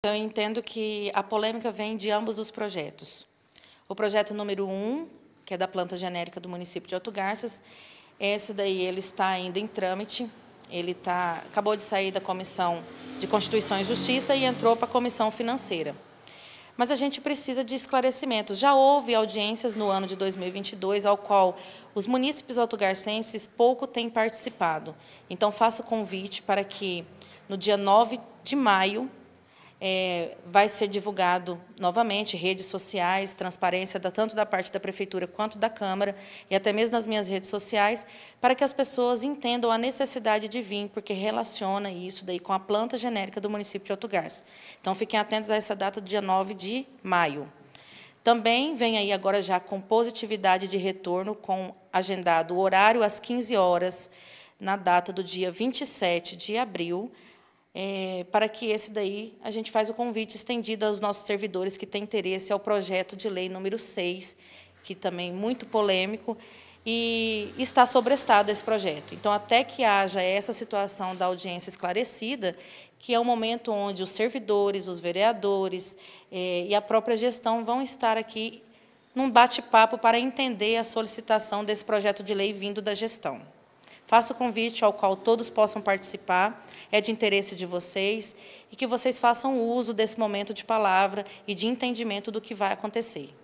Então, eu entendo que a polêmica vem de ambos os projetos. O projeto número 1, um, que é da planta genérica do município de Alto Garças, esse daí ele está ainda em trâmite, ele tá, acabou de sair da Comissão de Constituição e Justiça e entrou para a Comissão Financeira. Mas a gente precisa de esclarecimentos. Já houve audiências no ano de 2022, ao qual os munícipes autogarcenses pouco têm participado. Então, faço convite para que, no dia 9 de maio, é, vai ser divulgado novamente, redes sociais, transparência da, tanto da parte da Prefeitura quanto da Câmara, e até mesmo nas minhas redes sociais, para que as pessoas entendam a necessidade de vir, porque relaciona isso daí com a planta genérica do município de Otugás. Então, fiquem atentos a essa data do dia 9 de maio. Também vem aí agora já com positividade de retorno, com agendado o horário às 15 horas, na data do dia 27 de abril, é, para que esse daí a gente faz o convite estendido aos nossos servidores que têm interesse ao projeto de lei número 6, que também é muito polêmico, e está sobrestado esse projeto. Então, até que haja essa situação da audiência esclarecida, que é o momento onde os servidores, os vereadores é, e a própria gestão vão estar aqui num bate-papo para entender a solicitação desse projeto de lei vindo da gestão. Faço o convite ao qual todos possam participar, é de interesse de vocês e que vocês façam uso desse momento de palavra e de entendimento do que vai acontecer.